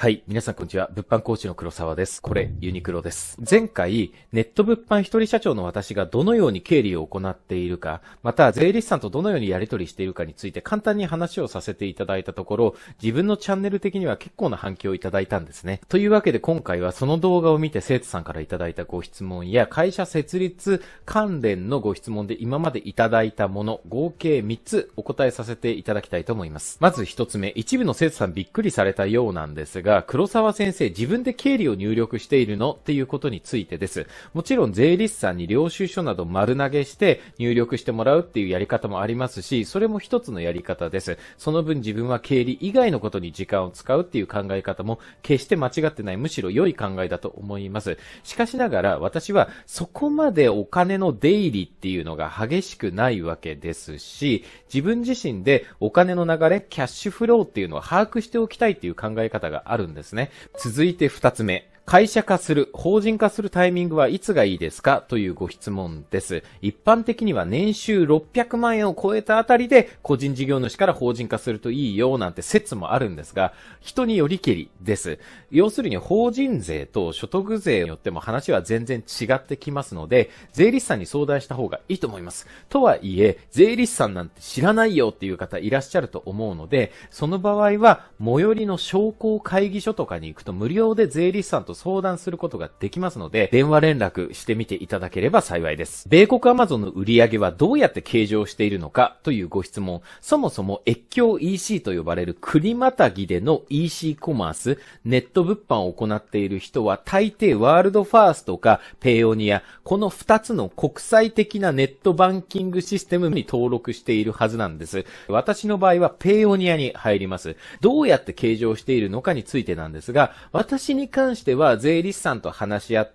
はい。皆さんこんにちは。物販コーチの黒沢です。これ、ユニクロです。前回、ネット物販一人社長の私がどのように経理を行っているか、また税理士さんとどのようにやり取りしているかについて簡単に話をさせていただいたところ、自分のチャンネル的には結構な反響をいただいたんですね。というわけで今回はその動画を見て生徒さんからいただいたご質問や会社設立関連のご質問で今までいただいたもの、合計3つお答えさせていただきたいと思います。まず1つ目、一部の生徒さんびっくりされたようなんですが、が、黒沢先生、自分で経理を入力しているのっていうことについてです。もちろん税理士さんに領収書など丸投げして入力してもらうっていうやり方もありますし、それも一つのやり方です。その分自分は経理以外のことに時間を使うっていう考え方も決して間違ってない、むしろ良い考えだと思います。しかしながら私はそこまでお金の出入りっていうのが激しくないわけですし、自分自身でお金の流れ、キャッシュフローっていうのを把握しておきたいっていう考え方があるるんですね。続いて二つ目。会社化する、法人化するタイミングはいつがいいですかというご質問です。一般的には年収600万円を超えたあたりで個人事業主から法人化するといいよなんて説もあるんですが、人によりけりです。要するに法人税と所得税によっても話は全然違ってきますので、税理士さんに相談した方がいいと思います。とはいえ、税理士さんなんて知らないよっていう方いらっしゃると思うので、その場合は最寄りの商工会議所とかに行くと無料で税理士さんと相談することができますので、電話連絡してみていただければ幸いです。米国アマゾンの売り上げはどうやって計上しているのかというご質問、そもそも越境 EC と呼ばれる国またぎでの EC コマース、ネット物販を行っている人は大抵ワールドファーストかペイオニア、この2つの国際的なネットバンキングシステムに登録しているはずなんです。私の場合はペイオニアに入ります。どうやって計上しているのかについてなんですが、私に関しては税理士さんと話し合っ、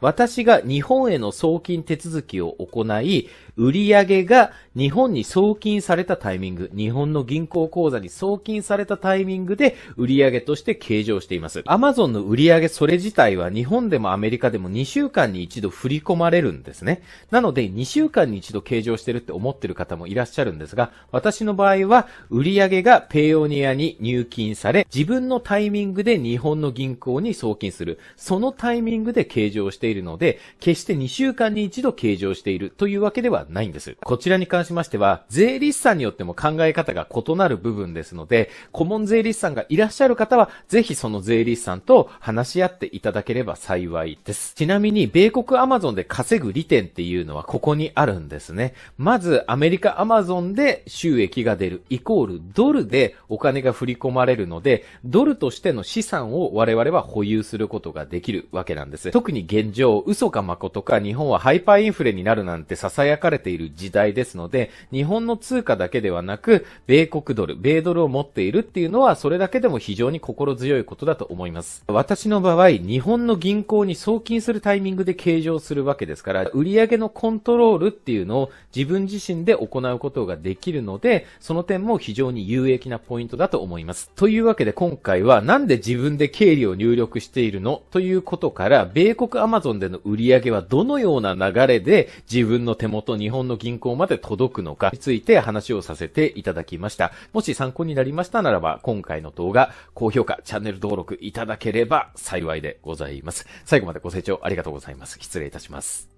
私が日本への送金手続きを行い、売上が日本に送金されたタイミング、日本の銀行口座に送金されたタイミングで売上として計上しています。Amazon の売上それ自体は日本でもアメリカでも2週間に一度振り込まれるんですね。なので2週間に一度計上してるって思ってる方もいらっしゃるんですが、私の場合は売上がペイオニアに入金され、自分のタイミングで日本の銀行に送金する。そのタイミングで計上上しているので、決して2週間に1度計上しているというわけではないんです。こちらに関しましては、税理士さんによっても考え方が異なる部分ですので、顧問税理士さんがいらっしゃる方は、ぜひその税理士さんと話し合っていただければ幸いです。ちなみに、米国アマゾンで稼ぐ利点っていうのはここにあるんですね。まず、アメリカアマゾンで収益が出るイコールドルでお金が振り込まれるので、ドルとしての資産を我々は保有することができるわけなんです。特に現状、嘘か誠か日本はハイパーインフレになるなんて囁かれている時代ですので、日本の通貨だけではなく、米国ドル、米ドルを持っているっていうのは、それだけでも非常に心強いことだと思います。私の場合、日本の銀行に送金するタイミングで計上するわけですから、売上のコントロールっていうのを自分自身で行うことができるので、その点も非常に有益なポイントだと思います。というわけで今回は、なんで自分で経理を入力しているのということから、米国国アマゾンでの売り上げはどのような流れで自分の手元日本の銀行まで届くのかについて話をさせていただきました。もし参考になりましたならば、今回の動画、高評価、チャンネル登録いただければ幸いでございます。最後までご清聴ありがとうございます。失礼いたします。